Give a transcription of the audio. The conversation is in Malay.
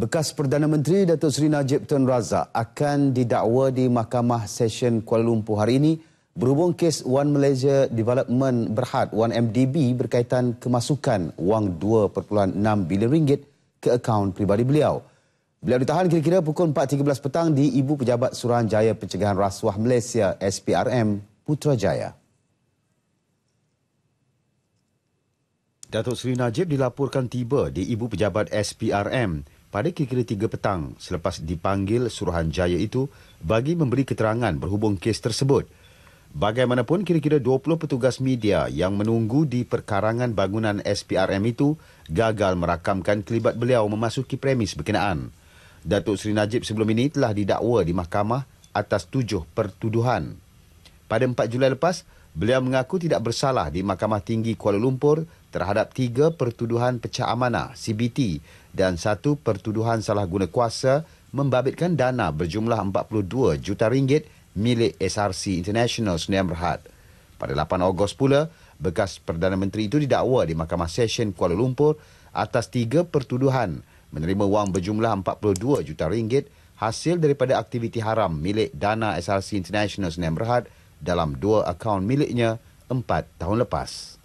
Bekas Perdana Menteri Datuk Seri Najib Tun Razak akan didakwa di Mahkamah Session Kuala Lumpur hari ini berhubung kes One Malaysia Development Berhad 1MDB berkaitan kemasukan wang 2.6 bilion ringgit ke akaun pribadi beliau. Beliau ditahan kira-kira pukul 4.13 petang di Ibu Pejabat Suruhanjaya Pencegahan Rasuah Malaysia SPRM Putrajaya. Datuk Seri Najib dilaporkan tiba di Ibu Pejabat SPRM pada kira-kira tiga petang selepas dipanggil Suruhanjaya itu bagi memberi keterangan berhubung kes tersebut. Bagaimanapun kira-kira 20 petugas media yang menunggu di perkarangan bangunan SPRM itu gagal merakamkan kelibat beliau memasuki premis berkenaan. Datuk Seri Najib sebelum ini telah didakwa di mahkamah atas tujuh pertuduhan pada 4 Julai lepas, beliau mengaku tidak bersalah di Mahkamah Tinggi Kuala Lumpur terhadap tiga pertuduhan pecah amanah CBT dan satu pertuduhan salah guna kuasa membabitkan dana berjumlah 42 juta ringgit milik SRC International Sdn Bhd. Pada 8 Ogos pula, bekas Perdana Menteri itu didakwa di Mahkamah Session Kuala Lumpur atas tiga pertuduhan menerima wang berjumlah 42 juta ringgit hasil daripada aktiviti haram milik Dana SRC International Sdn Bhd dalam dua akaun miliknya empat tahun lepas.